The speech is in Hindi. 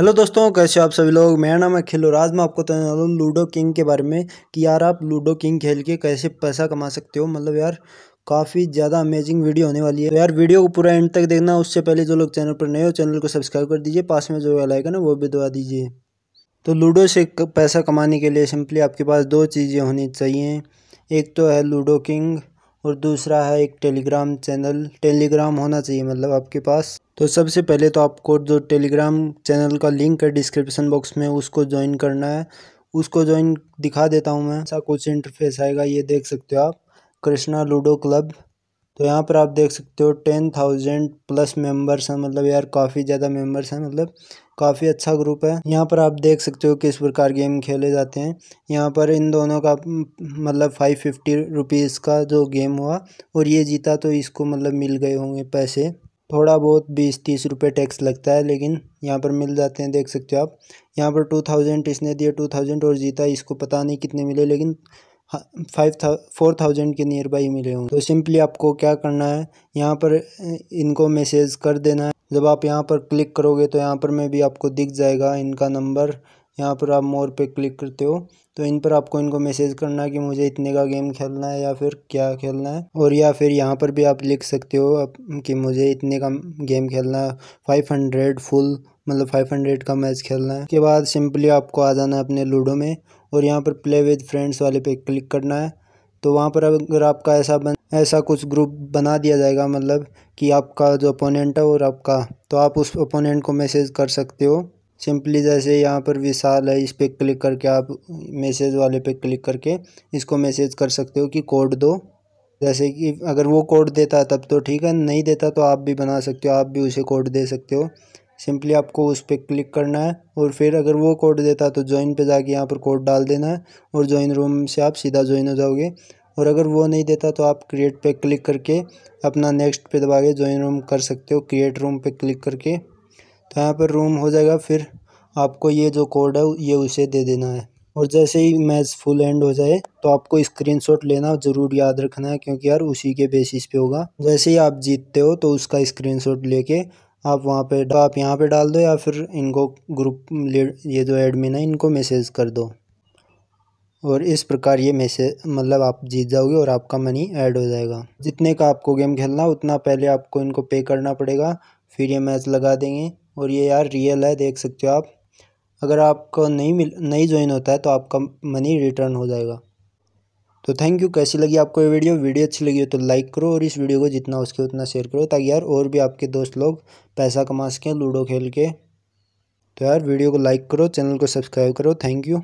हेलो दोस्तों कैसे हो आप सभी लोग मेरा नाम है खिलो राज मैं आपको बताने वाला लूडो किंग के बारे में कि यार आप लूडो किंग खेल के कैसे पैसा कमा सकते हो मतलब यार काफ़ी ज़्यादा अमेजिंग वीडियो होने वाली है तो यार वीडियो को पूरा एंड तक देखना उससे पहले जो लोग चैनल पर नए हो चैनल को सब्सक्राइब कर दीजिए पास में जो बेल आइकन है वो भी दबा दीजिए तो लूडो से पैसा कमाने के लिए सिंपली आपके पास दो चीज़ें होनी चाहिए एक तो है लूडो किंग और दूसरा है एक टेलीग्राम चैनल टेलीग्राम होना चाहिए मतलब आपके पास तो सबसे पहले तो आपको जो टेलीग्राम चैनल का लिंक है डिस्क्रिप्शन बॉक्स में उसको ज्वाइन करना है उसको ज्वाइन दिखा देता हूँ मैं ऐसा कुछ इंटरफेस आएगा ये देख सकते हो आप कृष्णा लूडो क्लब तो यहाँ पर आप देख सकते हो टेन थाउजेंड प्लस मेंबर्स हैं मतलब यार काफ़ी ज़्यादा मेंबर्स हैं मतलब काफ़ी अच्छा ग्रुप है यहाँ पर आप देख सकते हो किस प्रकार गेम खेले जाते हैं यहाँ पर इन दोनों का मतलब फाइव फिफ्टी रुपीज़ का जो गेम हुआ और ये जीता तो इसको मतलब मिल गए होंगे पैसे थोड़ा बहुत बीस तीस रुपये टैक्स लगता है लेकिन यहाँ पर मिल जाते हैं देख सकते हो आप यहाँ पर टू थाउजेंड इसने दिया टू थाउजेंड और जीता इसको पता नहीं कितने मिले लेकिन फाइव था फोर थाउजेंड के नियर बाई मिले होंगे तो सिंपली आपको क्या करना है यहाँ पर इनको मैसेज कर देना है जब आप यहाँ पर क्लिक करोगे तो यहाँ पर मैं भी आपको दिख जाएगा इनका नंबर यहाँ पर आप मोर पे क्लिक करते हो तो इन पर आपको इनको मैसेज करना है कि मुझे इतने का गेम खेलना है या फिर क्या खेलना है और या फिर यहाँ पर भी आप लिख सकते हो कि मुझे इतने का गेम खेलना है फाइव हंड्रेड फुल मतलब फाइव हंड्रेड का मैच खेलना है उसके बाद सिंपली आपको आ जाना है अपने लूडो में और यहाँ पर प्ले विद फ्रेंड्स वाले पे क्लिक करना है तो वहाँ पर अगर आपका ऐसा बन ऐसा कुछ ग्रुप बना दिया जाएगा मतलब कि आपका जो अपोनेंट है और आपका तो आप उस अपोनेंट को मैसेज कर सकते हो सिंपली जैसे यहाँ पर विशाल है इस पर क्लिक करके आप मैसेज वाले पे क्लिक करके इसको मैसेज कर सकते हो कि कोड दो जैसे कि अगर वो कोड देता है तब तो ठीक है नहीं देता तो आप भी बना सकते हो आप भी उसे कोड दे सकते हो सिंपली आपको उस पर क्लिक करना है और फिर अगर वो कोड देता है तो ज्वाइन पे जाके यहाँ पर कोड डाल देना है और ज्वाइन रूम से आप सीधा ज्वाइन हो जाओगे और अगर वो नहीं देता तो आप क्रिएट पे क्लिक करके अपना नेक्स्ट पे दबा के ज्वाइन रूम कर सकते हो क्रिएट रूम पे क्लिक करके तो यहाँ पर रूम हो जाएगा फिर आपको ये जो कोड है ये उसे दे देना है और जैसे ही मैच फुल एंड हो जाए तो आपको शॉट लेना ज़रूर याद रखना है क्योंकि यार उसी के बेसिस पे होगा जैसे ही आप जीतते हो तो उसका स्क्रीन लेके आप वहाँ पे आप यहाँ पे डाल दो या फिर इनको ग्रुप ये जो एडमिन है इनको मैसेज कर दो और इस प्रकार ये मैसेज मतलब आप जीत जाओगे और आपका मनी ऐड हो जाएगा जितने का आपको गेम खेलना उतना पहले आपको इनको पे करना पड़ेगा फिर ये मैच लगा देंगे और ये यार रियल है देख सकते हो आप अगर आपको नहीं मिल नहीं ज्वाइन होता है तो आपका मनी रिटर्न हो जाएगा तो थैंक यू कैसी लगी आपको ये वीडियो वीडियो अच्छी लगी हो तो लाइक करो और इस वीडियो को जितना उसके उतना शेयर करो ताकि यार और भी आपके दोस्त लोग पैसा कमा सकें लूडो खेल के तो यार वीडियो को लाइक करो चैनल को सब्सक्राइब करो थैंक यू